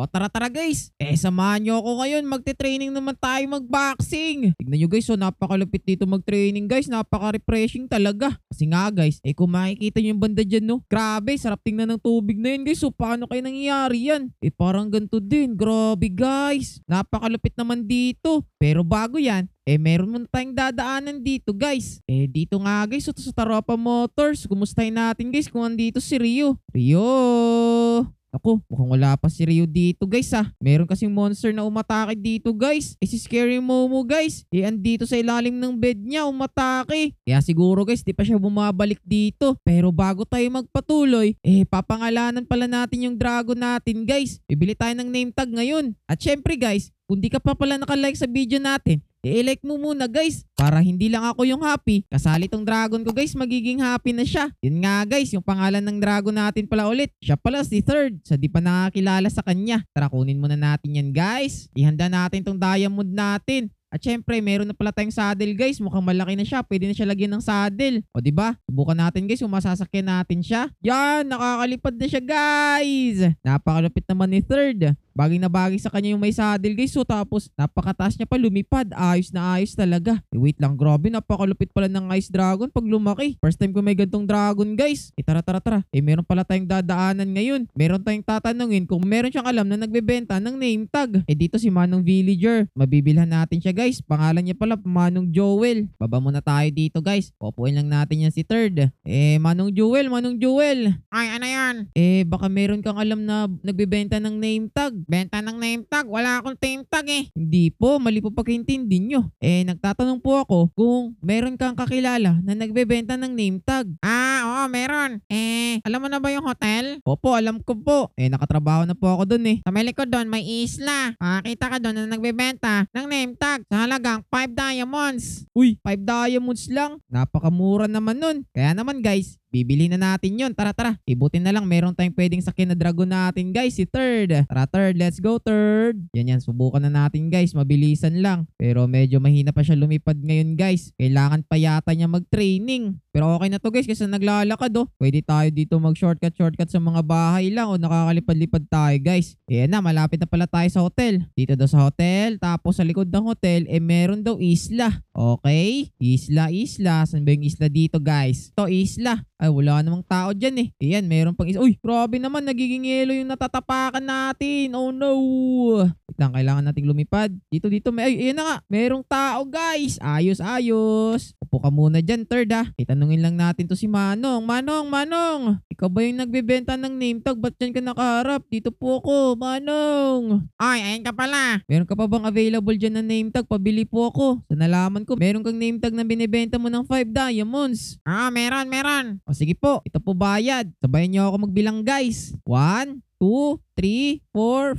O tara tara guys, eh samahan nyo ako ngayon, magte-training naman tayo magboxing. boxing Tignan nyo guys, so oh, napakalupit dito mag-training guys, napaka-refreshing talaga. Kasi nga guys, eh kung makikita nyo yung banda dyan no, grabe, sarap tingnan ng tubig na yun guys, so oh, paano kayo nangyayari yan? Eh parang ganito din, grabe guys, napakalupit naman dito. Pero bago yan, eh, meron muna tayong dadaanan dito, guys. Eh, dito nga, guys. Ito oh, sa Taropa Motors. Kumustahin natin, guys, kung andito si Rio. Rio! Ako, mukhang wala pa si Rio dito guys ah. Meron kasing monster na umatake dito guys. Eh si Scary Momo guys, eh andito sa ilalim ng bed niya umatake. Kaya siguro guys, di pa siya bumabalik dito. Pero bago tayo magpatuloy, eh papangalanan pala natin yung dragon natin guys. Bibili tayo ng name tag ngayon. At syempre guys, kung di ka pa pala nakalike sa video natin, I-elect mo muna guys para hindi lang ako yung happy. Kasali tong dragon ko guys, magiging happy na siya. Yun nga guys, yung pangalan ng dragon natin pala ulit. Siya pala si third, sa di pa nakakilala sa kanya. Tara kunin muna natin yan guys. Ihanda natin tong diamond natin. At syempre, meron na pala tayong saddle guys. Mukhang malaki na siya. Pwede na siya lagyan ng saddle. O ba? Diba? Subukan natin guys kung masasakyan natin siya. Yan! Nakakalipad na siya guys! Napakalupit naman ni third. Bagay na bagay sa kanya yung may saddle guys. So tapos napakataas niya pa lumipad. Ayos na ayos talaga. E, wait lang grabe napakalupit pala ng Ice Dragon pag lumaki. First time ko may gantong dragon guys. E tara tara tara. E meron pala tayong dadaanan ngayon. Meron tayong tatanungin kung meron siyang alam na nagbebenta ng name tag. E dito si Manong Villager. Mabibilhan natin siya guys. Pangalan niya pala Manong Joel. Baba muna tayo dito guys. Pupuin lang natin yan si third. Eh Manong Joel, Manong Joel. Ay ano yan? Eh baka meron kang alam na nagbebenta ng name tag. Benta ng name tag. Wala akong name tag eh. Hindi po, mali po pagkaintindi nyo. Eh, nagtatanong po ako kung meron kang kakilala na nagbebenta ng name tag. Ah, oo, meron. Eh, alam mo na ba yung hotel? Opo, alam ko po. Eh, nakatrabaho na po ako dun eh. Sa may likod dun, may isla. Makakita ka dun na nagbebenta ng name tag sa halagang 5 diamonds. Uy, 5 diamonds lang. Napakamura naman nun. Kaya naman guys, Bibili na natin yun. Tara, tara. Ibutin na lang. Meron tayong pwedeng sakin na dragon natin, guys. Si third. Tara, third. Let's go, third. Yan, yan. Subukan na natin, guys. Mabilisan lang. Pero medyo mahina pa siya lumipad ngayon, guys. Kailangan pa yata niya mag-training. Pero okay na to guys kasi naglalakad oh. Pwede tayo dito mag shortcut shortcut sa mga bahay lang o oh. nakakalipad-lipad tayo guys. Ayan na malapit na pala tayo sa hotel. Dito daw sa hotel tapos sa likod ng hotel eh meron daw isla. Okay? Isla isla. Saan ba yung isla dito guys? To isla. Ay wala namang tao dyan eh. Ayan meron pang isla. Uy grabe naman nagiging yelo yung natatapakan natin. Oh no. Itang kailangan nating lumipad. Dito dito may ay ayan na nga. Merong tao guys. Ayos ayos. Upo ka muna dyan, third ah. Itanungin lang natin to si Manong. Manong, Manong! Ikaw ba yung nagbebenta ng name tag? Ba't dyan ka nakaharap? Dito po ako, Manong! Ay, ayun ka pala! Meron ka pa bang available dyan na name tag? Pabili po ako. Sa nalaman ko, meron kang name tag na binibenta mo ng 5 diamonds. Ah, meron, meron. O sige po, ito po bayad. Sabayan niyo ako magbilang guys. 1, 2, 3, 4,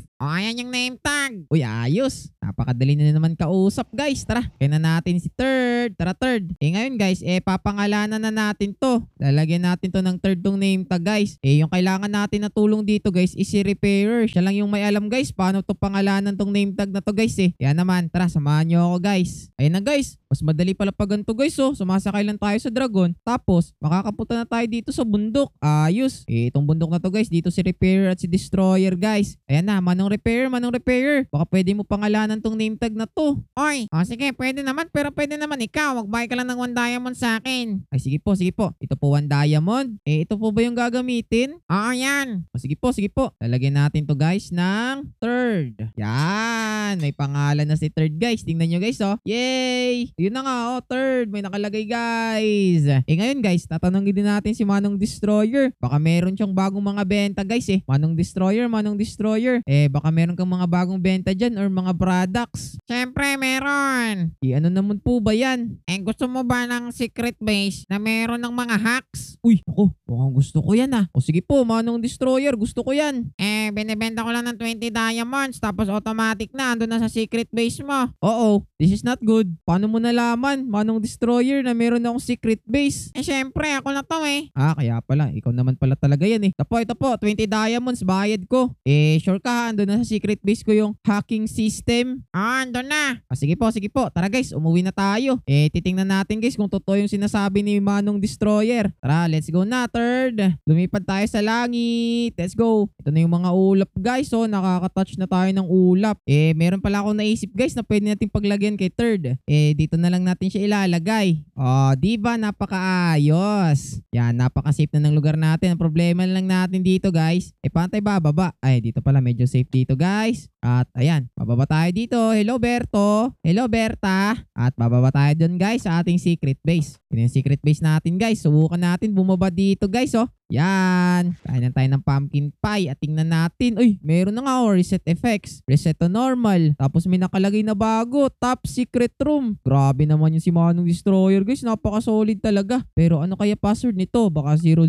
5. ayan yung name tag. Uy, ayos. Napakadali na naman kausap, guys. Tara, kaya na natin si third. Tara, third. Eh, ngayon, guys, eh, papangalanan na natin to. Lalagyan natin to ng third tong name tag, guys. Eh, yung kailangan natin na tulong dito, guys, is si repairer. Siya lang yung may alam, guys, paano to pangalanan tong name tag na to, guys, eh. Kaya naman, tara, samahan nyo ako, guys. Ayan na, guys. Mas madali pala pag ganito, guys, oh. Sumasakay lang tayo sa dragon. Tapos, makakapunta na tayo dito sa bundok. Ayos. Eh, itong bundok na to, guys, dito si repairer at si destroyer guys. Ayan na, manong repair, manong repair. Baka pwede mo pangalanan tong name tag na to. Oy, o oh, ah, sige, pwede naman pero pwede naman ikaw. Magbay ka lang ng 1 diamond sa akin. Ay sige po, sige po. Ito po 1 diamond. Eh ito po ba yung gagamitin? Oo, ah, yan. O oh, ah, sige po, sige po. Lalagyan natin to guys ng third. Yan, may pangalan na si third guys. Tingnan nyo guys oh. Yay! Yun na nga oh, third. May nakalagay guys. Eh ngayon guys, tatanungin din natin si Manong Destroyer. Baka meron siyang bagong mga benta guys eh. Manong Anong destroyer mo? Anong destroyer? Eh, baka meron kang mga bagong benta dyan or mga products. Siyempre, meron. I, e, ano naman po ba yan? Eh, gusto mo ba ng secret base na meron ng mga hacks? Uy, ako, mukhang gusto ko yan ah. O sige po, manong destroyer, gusto ko yan. Eh, binibenta ko lang ng 20 diamonds tapos automatic na, ando na sa secret base mo. Oo, this is not good. Paano mo nalaman, manong destroyer, na meron akong secret base? Eh, syempre, ako na to eh. Ah, kaya pala. Ikaw naman pala talaga yan eh. Ito po, ito po, 20 diamonds tas bayad ko. Eh, sure ka, ando na sa secret base ko yung hacking system. Ah, ando na. Ah, sige po, sige po. Tara guys, umuwi na tayo. Eh, titingnan natin guys kung totoo yung sinasabi ni Manong Destroyer. Tara, let's go na, third. Lumipad tayo sa langit. Let's go. Ito na yung mga ulap guys, oh. Nakaka-touch na tayo ng ulap. Eh, meron pala akong naisip guys na pwede natin paglagyan kay third. Eh, dito na lang natin siya ilalagay. Oh, ah, di ba? Napakaayos. Yan, napaka-safe na ng lugar natin. Ang problema lang natin dito guys, eh, paano Saan tayo bababa? Ay, dito pala. Medyo safe dito, guys. At ayan, bababa tayo dito. Hello, Berto. Hello, Berta. At bababa tayo dun, guys, sa ating secret base. Yun yung secret base natin, guys. Subukan natin bumaba dito, guys, oh. Yan. Kain tayo ng pumpkin pie at tingnan natin. Uy, meron na nga oh, reset effects. Reset to normal. Tapos may nakalagay na bago. Top secret room. Grabe naman yung si Manong Destroyer guys. Napaka-solid talaga. Pero ano kaya password nito? Baka 000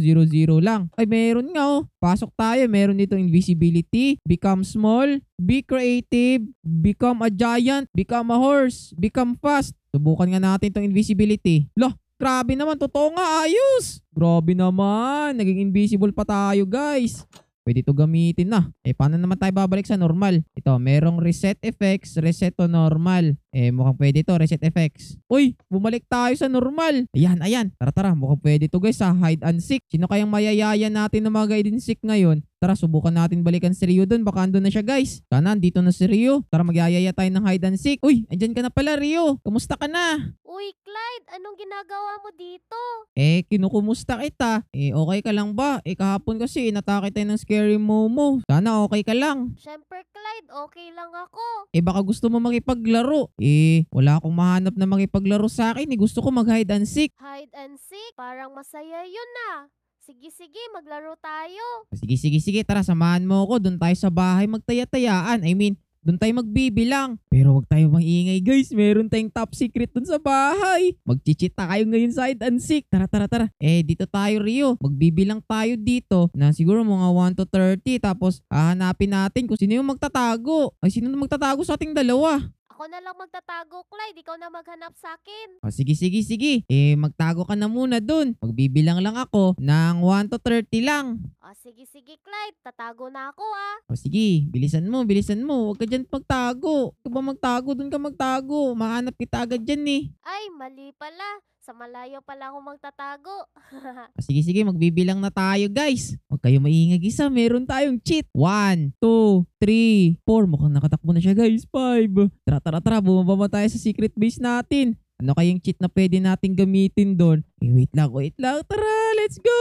lang. Ay, meron nga oh. Pasok tayo. Meron dito invisibility. Become small. Be creative. Become a giant. Become a horse. Become fast. Subukan nga natin itong invisibility. Lah, Grabe naman, totoo nga, ayos. Grabe naman, naging invisible pa tayo guys. Pwede to gamitin na. Eh, paano naman tayo babalik sa normal? Ito, merong reset effects, reset to normal. Eh, mukhang pwede to. Reset effects. Uy, bumalik tayo sa normal. Ayan, ayan. Tara, tara. Mukhang pwede to guys sa hide and seek. Sino kayang mayayayan natin ng mga guide and seek ngayon? Tara, subukan natin balikan si Rio dun. Baka andun na siya, guys. Kanan, dito na si Rio. Tara, magyayaya tayo ng hide and seek. Uy, andyan ka na pala, Rio. Kumusta ka na? Uy, Clyde, anong ginagawa mo dito? Eh, kinukumusta kita. Eh, okay ka lang ba? Eh, kahapon kasi, inatake tayo ng scary Momo. Sana okay ka lang. Siyempre, Clyde, okay lang ako. Eh, baka gusto mo makipaglaro. Eh, wala akong mahanap na makipaglaro sa akin. Eh. Gusto ko mag-hide and seek. Hide and seek? Parang masaya yun na. Ah. Sige, sige, maglaro tayo. Sige, sige, sige. Tara, samahan mo ako. Doon tayo sa bahay magtaya-tayaan. I mean, doon tayo magbibilang. Pero wag tayo maingay guys. Meron tayong top secret doon sa bahay. Magchichit tayo ngayon sa hide and seek. Tara, tara, tara. Eh, dito tayo, Rio. Magbibilang tayo dito na siguro mga 1 to 30. Tapos, hahanapin natin kung sino yung magtatago. Ay, sino yung magtatago sa ating dalawa? Ako na lang magtatago, Clyde. Ikaw na maghanap sa akin. O, sige, sige, sige. Eh, magtago ka na muna dun. Magbibilang lang ako ng 1 to 30 lang. O, sige, sige, Clyde. Tatago na ako, ah. O, sige. Bilisan mo, bilisan mo. Huwag ka dyan magtago. Huwag ka ba magtago? Dun ka magtago. Mahanap kita agad dyan eh. Ay, mali pala. Sa malayo pala ako magtatago. Ah, sige, sige, magbibilang na tayo, guys. Huwag kayo maingag isa, meron tayong cheat. 1, 2, 3, 4. Mukhang nakatakbo na siya, guys. 5. Tara, tara, tara, bumaba tayo sa secret base natin. Ano kayong cheat na pwede natin gamitin doon Wait lang, wait lang. Tara, let's go!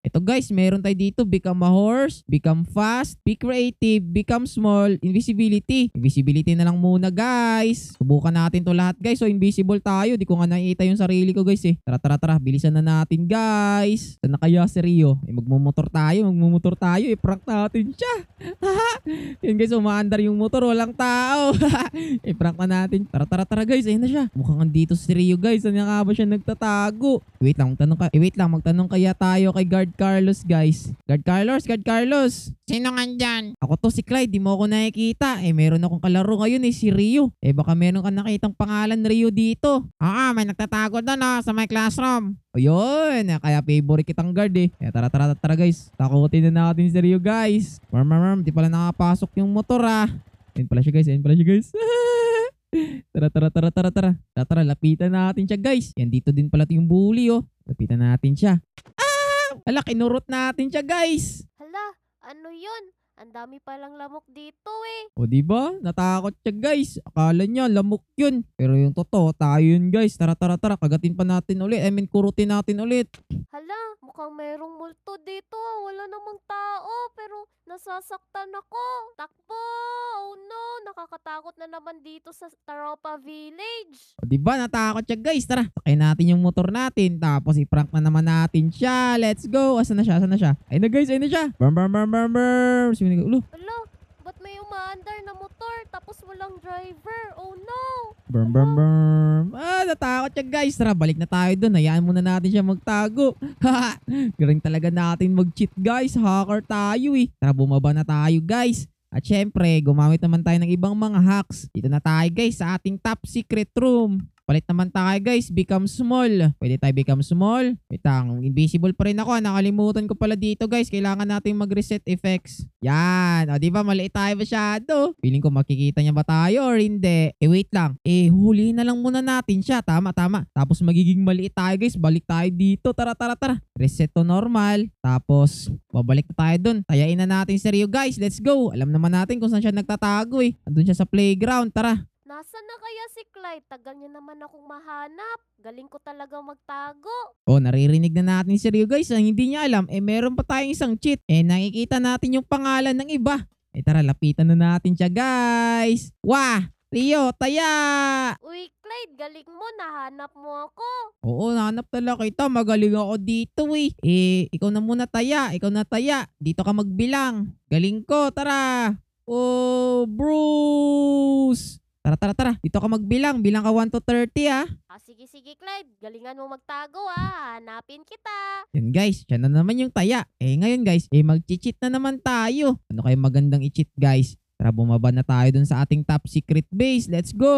Ito guys, meron tayo dito. Become a horse, become fast, be creative, become small, invisibility. Invisibility na lang muna guys. Subukan natin to lahat guys. So invisible tayo. Di ko nga nakita yung sarili ko guys eh. Tara, tara, tara. Bilisan na natin guys. Saan na kaya si Rio? Eh, magmumotor tayo, magmumotor tayo. I-prank eh, natin siya. Yan guys, umaandar yung motor. Walang tao. I-prank eh, na natin. Tara, tara, tara guys. Ayun na siya. Mukhang andito si Rio guys. Saan nga ba siya nagtatago? wait lang, magtanong ka. Eh, wait lang, magtanong kaya tayo kay Guard Carlos, guys. Guard Carlos, Guard Carlos. Sino nga dyan? Ako to si Clyde, di mo ako nakikita. Eh, meron akong kalaro ngayon eh, si Rio. Eh, baka meron ka nakitang pangalan Rio dito. Oo, may nagtatago doon oh, sa my classroom. Ayun, eh, kaya favorite kitang guard eh. Kaya tara tara tara guys, takutin na natin si Rio guys. Marm marm, di pala nakapasok yung motor ah. Ayun pala siya guys, ayun pala siya guys. tara, tara, tara, tara, tara. Tara, lapitan natin siya, guys. Yan, dito din pala yung bully, oh. Lapitan natin siya. Ah! Ala, kinurot natin siya, guys. Hala, ano yun? Ang dami palang lamok dito eh. O di ba? Natakot siya guys. Akala niya lamok 'yun. Pero yung totoo, tayo yun guys. Tara tara tara, kagatin pa natin ulit. I mean, kurutin natin ulit. Hala, mukhang mayroong multo dito. Ah. Wala namang tao, pero nasasaktan ako. Takbo! Oh no, nakakatakot na naman dito sa Taropa Village. O, diba, natakot siya guys. Tara, sakay natin yung motor natin. Tapos i-prank na naman natin siya. Let's go. Asan na siya? Asan na siya? Ayun na guys, ayun na siya. Bam, bam, bam, bam, bam nag... Ulo! Ala, ba't may umaandar na motor tapos walang driver? Oh no! Burm, burm, burm. Ah, natakot siya guys. Tara, balik na tayo dun. Hayaan muna natin siya magtago. Galing talaga natin mag-cheat guys. Hacker tayo eh. Tara, bumaba na tayo guys. At syempre, gumamit naman tayo ng ibang mga hacks. Dito na tayo guys sa ating top secret room. Palit naman tayo guys, become small. Pwede tayo become small. Wait invisible pa rin ako. Nakalimutan ko pala dito guys. Kailangan natin mag-reset effects. Yan. O di ba maliit tayo masyado. Feeling ko makikita niya ba tayo or hindi. Eh wait lang. Eh huli na lang muna natin siya. Tama, tama. Tapos magiging maliit tayo guys. Balik tayo dito. Tara, tara, tara. Reset to normal. Tapos babalik na tayo dun. Tayain na natin sa Rio guys. Let's go. Alam naman natin kung saan siya nagtatago eh. Andun siya sa playground. Tara. Nasaan na kaya si Clyde? Tagal niya naman akong mahanap. Galing ko talaga magtago. Oh, naririnig na natin si Rio guys. Ang hindi niya alam, eh meron pa tayong isang cheat. Eh nakikita natin yung pangalan ng iba. Eh tara, lapitan na natin siya guys. Wah! Rio, taya! Uy, Clyde, galing mo. Nahanap mo ako. Oo, nahanap talaga kita. Magaling ako dito uy. Eh. eh, ikaw na muna taya. Ikaw na taya. Dito ka magbilang. Galing ko, tara! Oh, Bruce! Tara, tara, tara. Dito ka magbilang. Bilang ka 1 to 30, ah. Ah, sige, sige, Clyde. Galingan mo magtago, ah. Hanapin kita. Yan, guys. Siya na naman yung taya. Eh, ngayon, guys, eh, mag-cheat na naman tayo. Ano kayong magandang i-cheat, guys? Tara, bumaba na tayo dun sa ating top secret base. Let's go!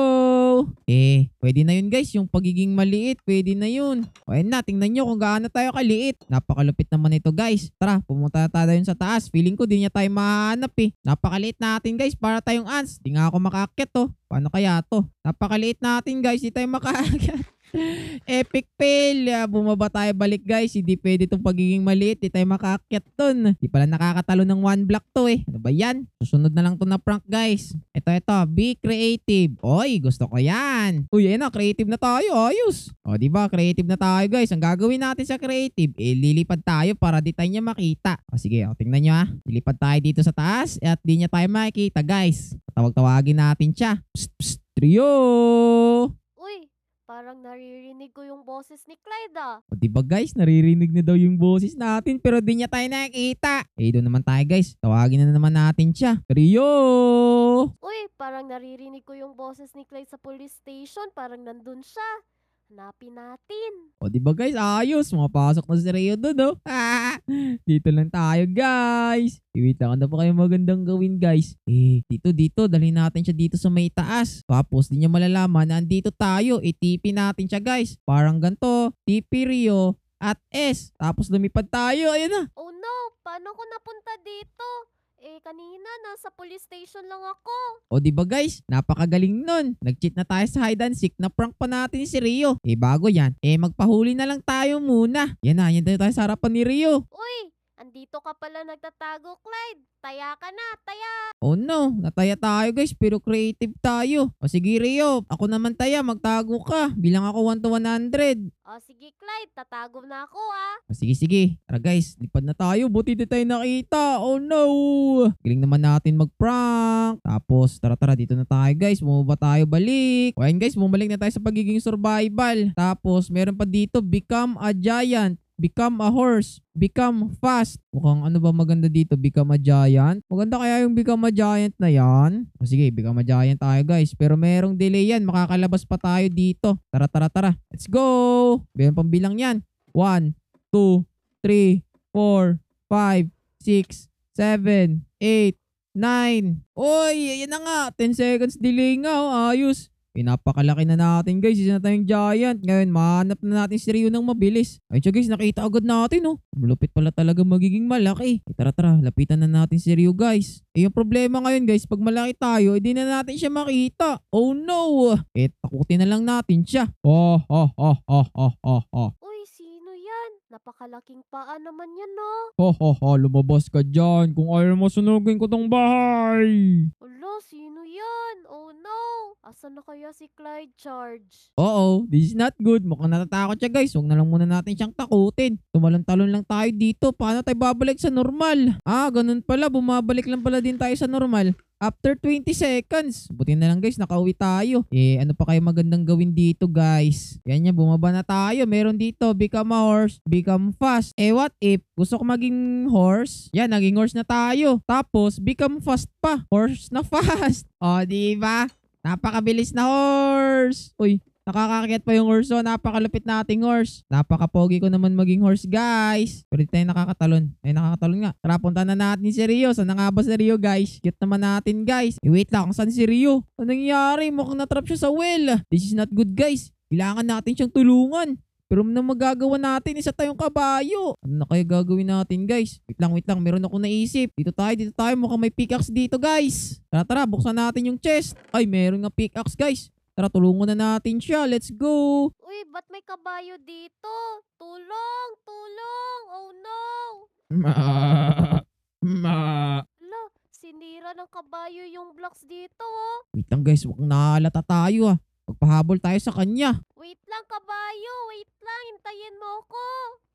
Eh, pwede na yun guys. Yung pagiging maliit, pwede na yun. O ayun na, tingnan nyo kung gaano tayo kaliit. Napakalupit naman ito guys. Tara, pumunta na tayo dun sa taas. Feeling ko di niya tayo mahanap eh. Napakaliit natin guys para tayong ants. Di nga ako makakit oh. Paano kaya to? Napakaliit natin guys. Di tayo makakit. Epic fail. Uh, bumaba tayo balik guys. Hindi pwede itong pagiging maliit. Hindi tayo makaakyat ton. Hindi pala nakakatalo ng one block to eh. Ano ba yan? Susunod na lang to na prank guys. Ito, ito. Be creative. Oy, gusto ko yan. Uy, ayun na. Creative na tayo. Ayos. O, di ba? Creative na tayo guys. Ang gagawin natin sa creative, eh, lilipad tayo para di tayo niya makita. O, sige. O, tingnan nyo ha. Ah. Lilipad tayo dito sa taas at di niya tayo makikita guys. Tawag-tawagin natin siya. Psst, psst. Trio! Parang naririnig ko yung boses ni Clyde ah. diba guys, naririnig na daw yung boses natin pero di niya tayo nakikita. Eh doon naman tayo guys, tawagin na naman natin siya. Trio! Uy, parang naririnig ko yung boses ni Clyde sa police station. Parang nandun siya. Hanapin natin. O, di ba guys? Ayos. Mapasok na si Rayo doon, no? Ah! Dito lang tayo, guys. Iwita ko na pa kayo magandang gawin, guys. Eh, dito, dito. Dali natin siya dito sa may taas. Tapos, di niya malalaman na andito tayo. Itipin natin siya, guys. Parang ganto. Tipi Rio at S. Tapos, lumipad tayo. Ayun na. Oh no! Paano ko napunta dito? Eh, kanina, nasa police station lang ako. O di ba guys, napakagaling nun. Nag-cheat na tayo sa hide and seek, na prank pa natin si Rio. Eh bago yan, eh magpahuli na lang tayo muna. Yan na, yan tayo sa harapan ni Rio. Uy, Andito ka pala nagtatago, Clyde. Taya ka na, taya! Oh no, nataya tayo guys pero creative tayo. O sige Rio, ako naman taya, magtago ka. Bilang ako 1 to 100. O sige, Clyde. Tatago na ako, ah. O sige sige, tara guys, lipad na tayo. Buti di tayo nakita. Oh no! Galing naman natin mag-prank. Tapos tara tara, dito na tayo guys. Bumaba tayo balik. O guys, bumalik na tayo sa pagiging survival. Tapos meron pa dito, become a giant. Become a horse. Become fast. Mukhang ano ba maganda dito? Become a giant. Maganda kaya yung become a giant na yan? O sige, become a giant tayo guys. Pero merong delay yan. Makakalabas pa tayo dito. Tara, tara, tara. Let's go! Meron pambilang yan. 1, 2, 3, 4, 5, 6, 7, 8, 9. Oy, ayan na nga. 10 seconds delay nga. Oh. Ayos. Pinapakalaki na natin guys, isa na tayong giant. Ngayon, mahanap na natin si Ryu ng mabilis. Ay siya guys, nakita agad natin oh. Malupit pala talaga magiging malaki. Eh, tara tara, lapitan na natin si Ryu guys. Eh yung problema ngayon guys, pag malaki tayo, hindi eh, na natin siya makita. Oh no! Eh takutin na lang natin siya. Oh, oh, oh, oh, oh, oh, oh. sino yan? Napakalaking paa naman yan no? Ho, oh, oh, ho, oh. ho, lumabas ka dyan. Kung ayaw mo sunugin ko tong bahay. Alo, sino yan? Oh no! Asan na kaya si Clyde Charge? Oo, this is not good. Mukhang natatakot siya guys. Huwag na lang muna natin siyang takutin. Tumalon-talon lang tayo dito. Paano tayo babalik sa normal? Ah, ganun pala. Bumabalik lang pala din tayo sa normal. After 20 seconds, buti na lang guys, nakauwi tayo. Eh, ano pa kayo magandang gawin dito guys? Yan yan, bumaba na tayo. Meron dito, become a horse, become fast. Eh, what if gusto ko maging horse? Yan, naging horse na tayo. Tapos, become fast pa. Horse na fast. O, oh, diba? Napakabilis na horse! Uy, Nakakakit pa yung horse oh. Napakalupit na ating horse. Napakapogi ko naman maging horse, guys. Pero tayo nakakatalon. Ay, nakakatalon nga. Tara, punta na natin si Rio. Saan na nga ba si Rio, guys? Cute naman natin, guys. E, wait lang, saan si Rio? Anong nangyari? Mukhang natrap siya sa well. This is not good, guys. Kailangan natin siyang tulungan. Pero ano na magagawa natin, isa tayong kabayo. Ano na kaya gagawin natin guys? Wait lang, wait lang, meron akong naisip. Dito tayo, dito tayo, mukhang may pickaxe dito guys. Tara tara, buksan natin yung chest. Ay, meron nga pickaxe guys. Tara, tulungan na natin siya. Let's go! Uy, ba't may kabayo dito? Tulong! Tulong! Oh no! Ma! Ma! Ala, sinira ng kabayo yung blocks dito oh. Wait lang guys, huwag nahalata tayo ah. Magpahabol tayo sa kanya. Wait lang, kabayo. Wait lang. Hintayin mo ako.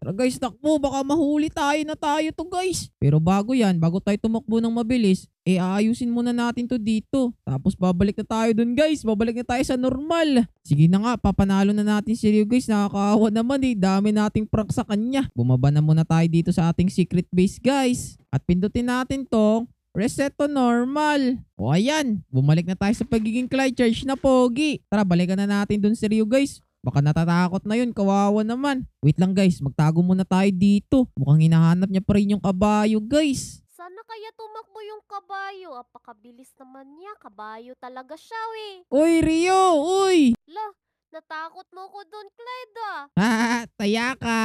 Tara guys, takbo. Baka mahuli tayo na tayo to guys. Pero bago yan, bago tayo tumakbo ng mabilis, eh aayusin muna natin to dito. Tapos babalik na tayo dun guys. Babalik na tayo sa normal. Sige na nga, papanalo na natin si Ryu guys. Nakakaawa naman eh. Dami nating prank sa kanya. Bumaba na muna tayo dito sa ating secret base guys. At pindutin natin tong Reset to normal. O ayan, bumalik na tayo sa pagiging Clyde Church na pogi. Tara, balikan na natin dun si Ryu guys. Baka natatakot na yun, kawawa naman. Wait lang guys, magtago muna tayo dito. Mukhang hinahanap niya pa rin yung kabayo guys. Sana kaya tumakbo yung kabayo. Apakabilis naman niya, kabayo talaga siya we. Eh. Uy Rio, uy! La, natakot mo ko dun Clyde ah. Ha, taya ka.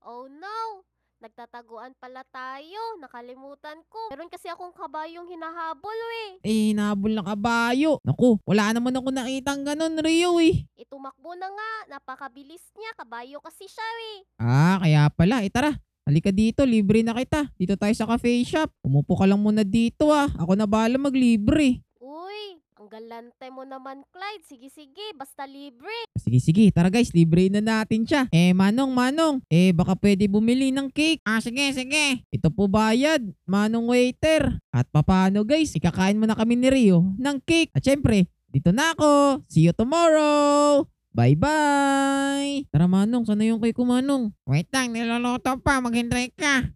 Oh no, Nagtataguan pala tayo. Nakalimutan ko. Meron kasi akong kabayong hinahabol, we. Eh. eh, hinahabol na kabayo. Naku, wala naman ako nakitang ganun, Rio, eh. Itumakbo eh, na nga. Napakabilis niya. Kabayo kasi siya, we. Eh. Ah, kaya pala. Eh, tara. Halika dito, libre na kita. Dito tayo sa cafe shop. Umupo ka lang muna dito ah. Ako na bahala maglibre galante mo naman, Clyde. Sige, sige. Basta libre. Sige, sige. Tara guys, libre na natin siya. Eh, Manong, Manong. Eh, baka pwede bumili ng cake. Ah, sige, sige. Ito po bayad. Manong waiter. At papano guys, ikakain mo na kami ni Rio ng cake. At syempre, dito na ako. See you tomorrow. Bye-bye! Tara Manong, sana yung kay Kumanong? Wait lang, niloloto pa, maghintay ka.